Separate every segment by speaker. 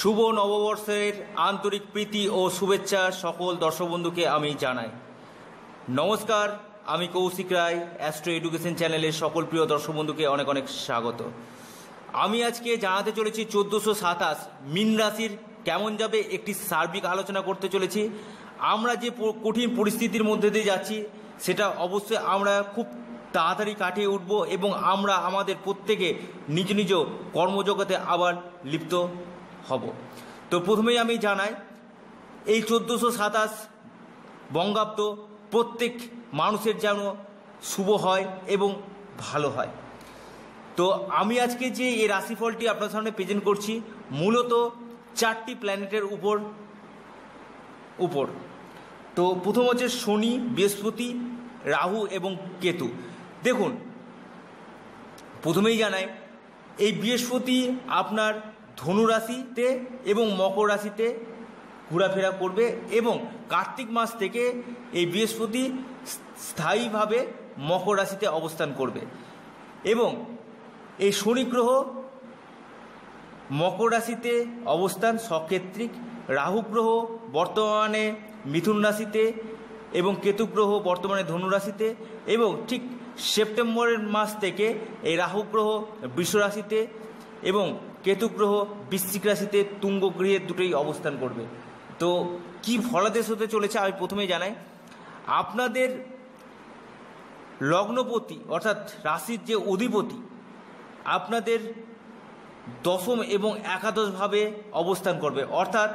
Speaker 1: শুভ নববর্ষের আন্তরিক প্রীতি ও শুভেচ্ছা সকল দর্শক বন্ধুকে আমি জানাই নমস্কার আমি কৌশিক রায় অ্যাস্ট্রো এডুকেশন চ্যানেলের সকল প্রিয় দর্শক বন্ধুকে অনেক অনেক স্বাগত আমি আজকে জানাতে চলেছি চোদ্দোশো সাতাশ মিন রাশির কেমন যাবে একটি সার্বিক আলোচনা করতে চলেছি আমরা যে কঠিন পরিস্থিতির মধ্যে দিয়ে যাচ্ছি সেটা অবশ্যই আমরা খুব তাড়াতাড়ি কাটিয়ে উঠব এবং আমরা আমাদের প্রত্যেকে নিজ নিজ কর্মজগতে আবার লিপ্ত হব তো প্রথমেই আমি জানাই এই চোদ্দোশো সাতাশ বঙ্গাব্দ প্রত্যেক মানুষের যেন শুভ হয় এবং ভালো হয় তো আমি আজকে যে এই রাশিফলটি আপনার সামনে প্রেজেন্ট করছি মূলত চারটি প্ল্যানেটের উপর উপর তো প্রথম হচ্ছে শনি বৃহস্পতি রাহু এবং কেতু দেখুন প্রথমেই জানাই এই বৃহস্পতি আপনার ধনুরাশিতে এবং মকর রাশিতে ঘোরাফেরা করবে এবং কার্তিক মাস থেকে এই বৃহস্পতি স্থায়ীভাবে মকর রাশিতে অবস্থান করবে এবং এই শনি গ্রহ মকর রাশিতে অবস্থান সক্ষেত্রিক রাহু গ্রহ বর্তমানে মিথুন রাশিতে এবং কেতু গ্রহ বর্তমানে ধনুরাশিতে এবং ঠিক সেপ্টেম্বরের মাস থেকে এই রাহু গ্রহ রাশিতে এবং কেতু গ্রহ বৃশ্চিক রাশিতে তুঙ্গ গৃহের দুটোই অবস্থান করবে তো কি ফলাদেশ হতে চলেছে আমি প্রথমে জানাই আপনাদের লগ্নপতি অর্থাৎ রাশির যে অধিপতি আপনাদের দশম এবং একাদশভাবে অবস্থান করবে অর্থাৎ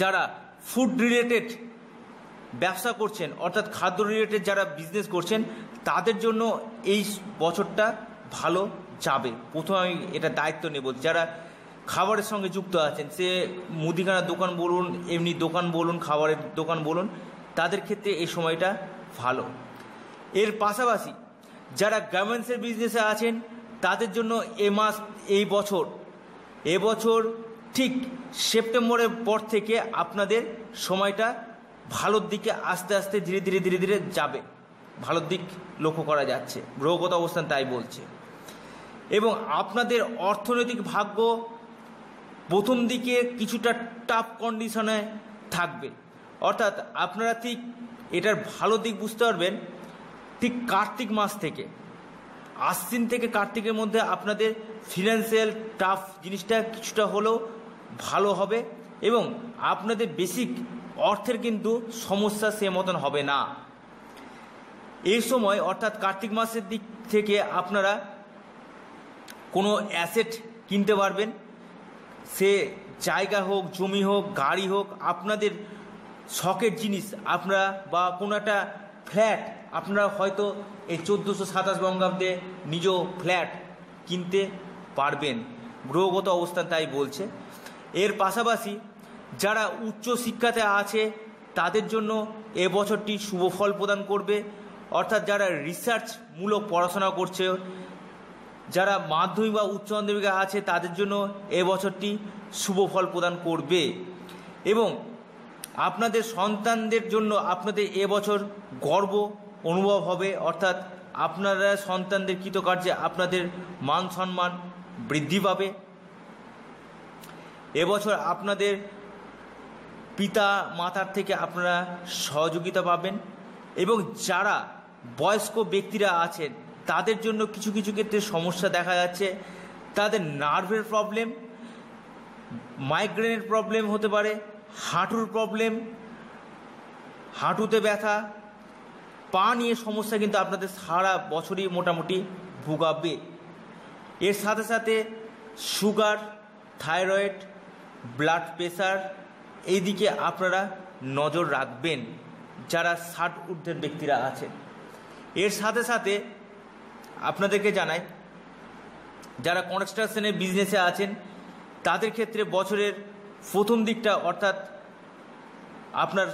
Speaker 1: যারা ফুড রিলেটেড ব্যবসা করছেন অর্থাৎ খাদ্য রিলেটেড যারা বিজনেস করছেন তাদের জন্য এই বছরটা ভালো যাবে প্রথমে আমি এটা দায়িত্ব নেব যারা খাবারের সঙ্গে যুক্ত আছেন সে মুদিখানার দোকান বলুন এমনি দোকান বলুন খাবারের দোকান বলুন তাদের ক্ষেত্রে এই সময়টা ভালো এর পাশাপাশি যারা গার্মেন্টসের বিজনেসে আছেন তাদের জন্য এ মাস এই বছর এবছর ঠিক সেপ্টেম্বরের পর থেকে আপনাদের সময়টা ভালোর দিকে আস্তে আস্তে ধীরে ধীরে ধীরে ধীরে যাবে ভালোর দিক লক্ষ্য করা যাচ্ছে গ্রহগত অবস্থান তাই বলছে এবং আপনাদের অর্থনৈতিক ভাগ্য প্রথম দিকে কিছুটা টাফ কন্ডিশনে থাকবে অর্থাৎ আপনারা ঠিক এটার ভালো দিক বুঝতে পারবেন ঠিক কার্তিক মাস থেকে আশ্বিন থেকে কার্তিকের মধ্যে আপনাদের ফিনান্সিয়াল টাফ জিনিসটা কিছুটা হলেও ভালো হবে এবং আপনাদের বেসিক অর্থের কিন্তু সমস্যা সে মতন হবে না এই সময় অর্থাৎ কার্তিক মাসের দিক থেকে আপনারা কোনো অ্যাসেট কিনতে পারবেন সে জায়গা হোক জমি হোক গাড়ি হোক আপনাদের শখের জিনিস আপনারা বা কোনো একটা ফ্ল্যাট আপনারা হয়তো এই চোদ্দোশো সাতাশ বঙ্গাব্দে নিজ ফ্ল্যাট কিনতে পারবেন গ্রহগত অবস্থান তাই বলছে এর পাশাপাশি যারা উচ্চ শিক্ষাতে আছে তাদের জন্য এ বছরটি শুভ ফল প্রদান করবে অর্থাৎ যারা রিসার্চমূলক পড়াশোনা করছে যারা মাধ্যমিক বা উচ্চ মাধ্যমিকে আছে তাদের জন্য এ বছরটি শুভ ফল প্রদান করবে এবং আপনাদের সন্তানদের জন্য আপনাদের এবছর গর্ব অনুভব হবে অর্থাৎ আপনারা সন্তানদের কৃতকার্যে আপনাদের মান সম্মান বৃদ্ধি পাবে এবছর আপনাদের পিতা মাতার থেকে আপনারা সহযোগিতা পাবেন এবং যারা বয়স্ক ব্যক্তিরা আছেন তাদের জন্য কিছু কিছু ক্ষেত্রে সমস্যা দেখা যাচ্ছে তাদের নার্ভের প্রবলেম মাইগ্রেনের প্রবলেম হতে পারে হাঁটুর প্রবলেম হাঁটুতে ব্যথা পা নিয়ে সমস্যা কিন্তু আপনাদের সারা বছরই মোটামুটি ভুগাবে এর সাথে সাথে সুগার থাইরয়েড ব্লাড প্রেশার এইদিকে আপনারা নজর রাখবেন যারা ষাট ঊর্ধ্বের ব্যক্তিরা আছে এর সাথে সাথে আপনাদেরকে জানাই যারা কনস্ট্রাকশনের বিজনেসে আছেন তাদের ক্ষেত্রে বছরের প্রথম দিকটা অর্থাৎ আপনার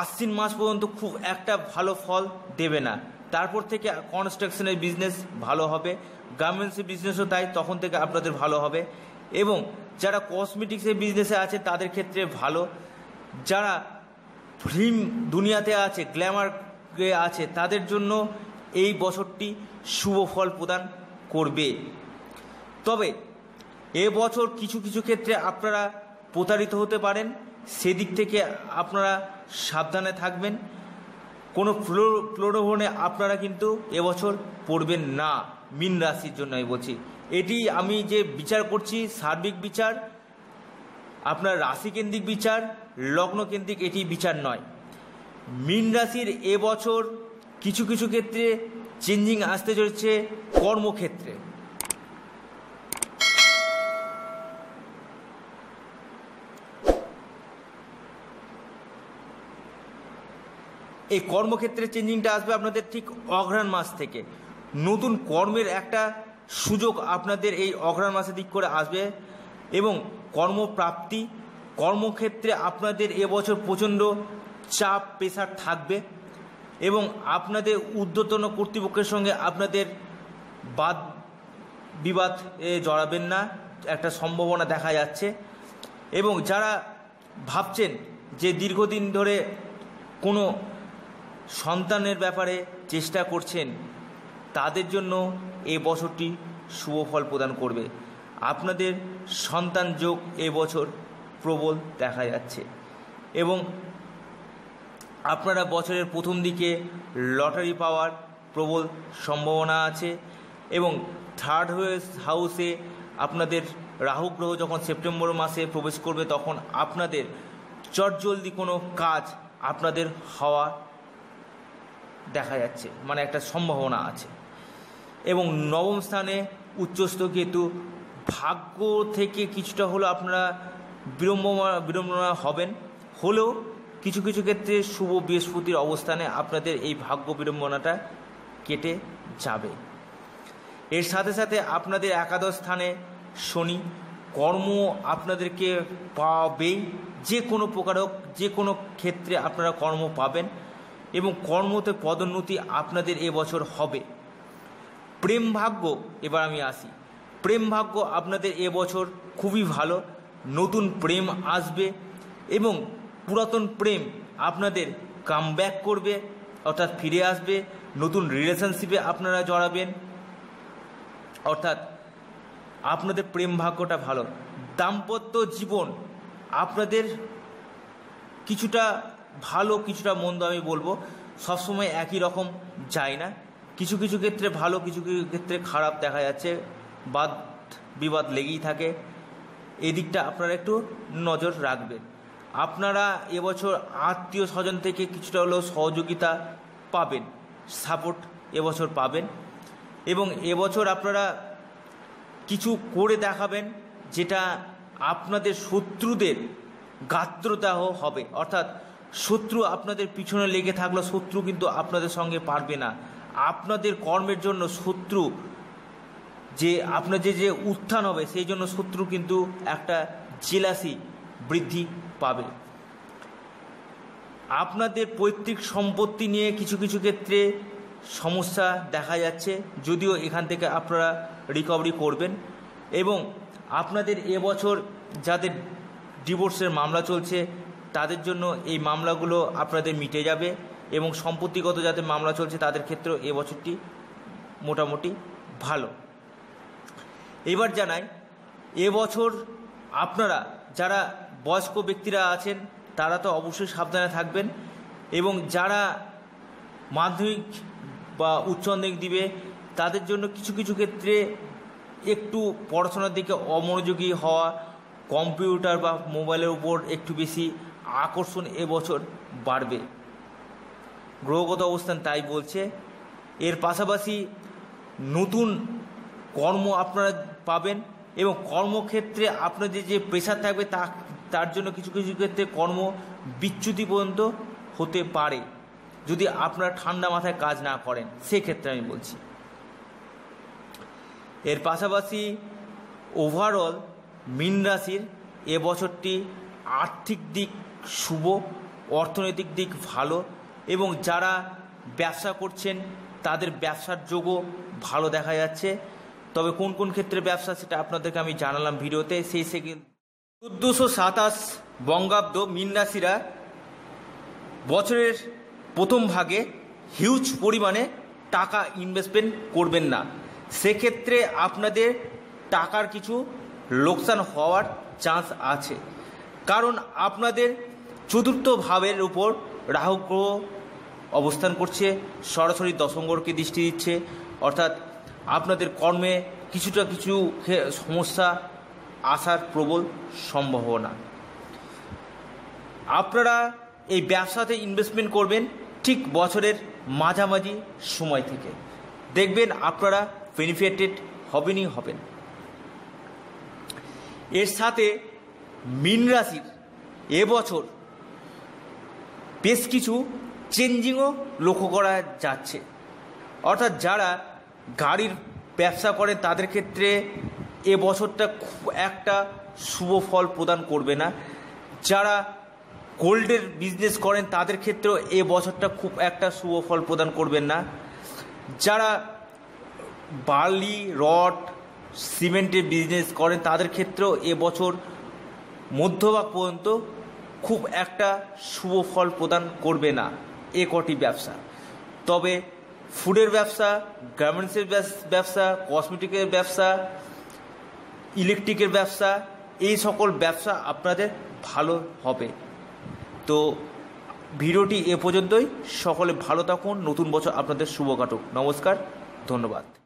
Speaker 1: আশ্বিন মাস পর্যন্ত খুব একটা ভালো ফল দেবে না তারপর থেকে কনস্ট্রাকশনের বিজনেস ভালো হবে গার্মেন্টসের বিজনেসও তাই তখন থেকে আপনাদের ভালো হবে এবং যারা কসমেটিক্সের বিজনেসে আছে তাদের ক্ষেত্রে ভালো যারা ফিল্ম দুনিয়াতে আছে গ্ল্যামার আছে তাদের জন্য এই বছরটি শুভ ফল প্রদান করবে তবে এ বছর কিছু কিছু ক্ষেত্রে আপনারা প্রতারিত হতে পারেন সেদিক থেকে আপনারা সাবধানে থাকবেন কোনো ফ্লো প্রলোভনে আপনারা কিন্তু এবছর পড়বেন না মিন রাশির জন্য আমি বলছি এটি আমি যে বিচার করছি সার্বিক বিচার আপনার রাশিকেন্দ্রিক বিচার লগ্নকেন্দ্রিক এটি বিচার নয় মিন রাশির এবছর কিছু কিছু ক্ষেত্রে চেঞ্জিং আসতে চলেছে কর্মক্ষেত্রে এই কর্মক্ষেত্রে চেঞ্জিংটা আসবে আপনাদের ঠিক অঘ্রাণ মাস থেকে নতুন কর্মের একটা সুযোগ আপনাদের এই অঘ্রাণ মাসের দিক করে আসবে এবং কর্মপ্রাপ্তি কর্মক্ষেত্রে আপনাদের এবছর প্রচণ্ড চাপ প্রেশার থাকবে এবং আপনাদের ঊর্ধ্বতন কর্তৃপক্ষের সঙ্গে আপনাদের বাদ বিবাদ জড়াবেন না একটা সম্ভাবনা দেখা যাচ্ছে এবং যারা ভাবছেন যে দীর্ঘদিন ধরে কোনো সন্তানের ব্যাপারে চেষ্টা করছেন তাদের জন্য এ বছরটি শুভ ফল প্রদান করবে আপনাদের সন্তান যোগ এ বছর প্রবল দেখা যাচ্ছে এবং আপনারা বছরের প্রথম দিকে লটারি পাওয়ার প্রবল সম্ভাবনা আছে এবং থার্ড হাউসে আপনাদের রাহু গ্রহ যখন সেপ্টেম্বর মাসে প্রবেশ করবে তখন আপনাদের চটজলদি কোনো কাজ আপনাদের হওয়া দেখা যাচ্ছে মানে একটা সম্ভাবনা আছে এবং নবম স্থানে উচ্চস্থ কেতু ভাগ্য থেকে কিছুটা হলো আপনারা বিড়ম্বনা বিড়ম্বনা হবেন হলেও কিছু কিছু ক্ষেত্রে শুভ বৃহস্পতির অবস্থানে আপনাদের এই ভাগ্য বিড়ম্বনাটা কেটে যাবে এর সাথে সাথে আপনাদের একাদশ স্থানে শনি কর্ম আপনাদেরকে পাবেই যে কোনো প্রকার হোক যে কোনো ক্ষেত্রে আপনারা কর্ম পাবেন এবং কর্মতে পদোন্নতি আপনাদের এবছর হবে প্রেম ভাগ্য এবার আমি আসি প্রেম ভাগ্য আপনাদের এবছর খুবই ভালো নতুন প্রেম আসবে এবং পুরাতন প্রেম আপনাদের কাম করবে অর্থাৎ ফিরে আসবে নতুন রিলেশনশিপে আপনারা জড়াবেন অর্থাৎ আপনাদের প্রেম ভাগ্যটা ভালো দাম্পত্য জীবন আপনাদের কিছুটা ভালো কিছুটা মন্দ আমি বলবো সবসময় একই রকম যায় না কিছু কিছু ক্ষেত্রে ভালো কিছু কিছু ক্ষেত্রে খারাপ দেখা যাচ্ছে বাদ বিবাদ লেগেই থাকে এদিকটা আপনারা একটু নজর রাখবেন আপনারা এবছর আত্মীয় স্বজন থেকে কিছুটা হলেও সহযোগিতা পাবেন সাপোর্ট এবছর পাবেন এবং এবছর আপনারা কিছু করে দেখাবেন যেটা আপনাদের শত্রুদের গাত্রদাহ হবে অর্থাৎ শত্রু আপনাদের পিছনে লেগে থাকলে শত্রু কিন্তু আপনাদের সঙ্গে পারবে না আপনাদের কর্মের জন্য শত্রু যে আপনার যে যে উত্থান হবে সেই জন্য শত্রু কিন্তু একটা জেলাসি বৃদ্ধি পাবে আপনাদের পৈতৃক সম্পত্তি নিয়ে কিছু কিছু ক্ষেত্রে সমস্যা দেখা যাচ্ছে যদিও এখান থেকে আপনারা রিকভারি করবেন এবং আপনাদের এবছর যাদের ডিভোর্সের মামলা চলছে তাদের জন্য এই মামলাগুলো আপনাদের মিটে যাবে এবং সম্পত্তিগত যাদের মামলা চলছে তাদের ক্ষেত্রেও এবছরটি মোটামুটি ভালো এবার জানাই এবছর আপনারা যারা বয়স্ক ব্যক্তিরা আছেন তারা তো অবশ্যই সাবধানে থাকবেন এবং যারা মাধ্যমিক বা উচ্চ মাধ্যমিক দিবে তাদের জন্য কিছু কিছু ক্ষেত্রে একটু পড়াশোনার দিকে অমনোযোগী হওয়া কম্পিউটার বা মোবাইলের উপর একটু বেশি আকর্ষণ এবছর বাড়বে গ্রহগত অবস্থান তাই বলছে এর পাশাপাশি নতুন কর্ম আপনারা পাবেন এবং কর্মক্ষেত্রে আপনাদের যে প্রেশার থাকবে তা তার জন্য কিছু কিছু ক্ষেত্রে কর্ম বিচ্যুতি পর্যন্ত হতে পারে যদি আপনারা ঠান্ডা মাথায় কাজ না করেন সেক্ষেত্রে আমি বলছি এর পাশাপাশি ওভারঅল মিন রাশির এবছরটি আর্থিক দিক শুভ অর্থনৈতিক দিক ভালো এবং যারা ব্যবসা করছেন তাদের ব্যবসার যোগও ভালো দেখা যাচ্ছে তবে কোন কোন ক্ষেত্রে ব্যবসা সেটা আপনাদেরকে আমি জানালাম ভিডিওতে সেই সেকেন্ড চোদ্দশো সাতাশ বঙ্গাব্দ মিন্নাসিরা বছরের প্রথম ভাগে হিউজ পরিমাণে টাকা ইনভেস্টমেন্ট করবেন না সেক্ষেত্রে আপনাদের টাকার কিছু লোকসান হওয়ার চান্স আছে কারণ আপনাদের চতুর্থ ভাবের উপর রাহুগ্রহ অবস্থান করছে সরাসরি দশম্বরকে দৃষ্টি দিচ্ছে অর্থাৎ আপনাদের কর্মে কিছুটা কিছু সমস্যা আসার প্রবল সম্ভাবনা আপনারা এই ব্যবসাতে ইনভেস্টমেন্ট করবেন ঠিক বছরের মাঝামাঝি সময় থেকে দেখবেন আপনারা বেনিফিটেড হবেনই হবেন এর সাথে মিন রাশির এবছর বেশ কিছু চেঞ্জিংও লক্ষ্য করা যাচ্ছে অর্থাৎ যারা গাড়ির ব্যবসা করে তাদের ক্ষেত্রে এ বছরটা একটা শুভ ফল প্রদান করবে না যারা গোল্ডের বিজনেস করেন তাদের ক্ষেত্রেও এ বছরটা খুব একটা শুভ ফল প্রদান করবেন না যারা বার্লি রড সিমেন্টের বিজনেস করেন তাদের ক্ষেত্রেও এ বছর মধ্যভাগ পর্যন্ত খুব একটা শুভ ফল প্রদান করবে না এ কটি ব্যবসা তবে ফুডের ব্যবসা গার্মেন্টসের ব্যবসা কসমেটিকের ব্যবসা ইলেকট্রিকের ব্যবসা এই সকল ব্যবসা আপনাদের ভালো হবে তো ভিডিওটি এ পর্যন্তই সকলে ভালো থাকুন নতুন বছর আপনাদের শুভ কাটুক নমস্কার ধন্যবাদ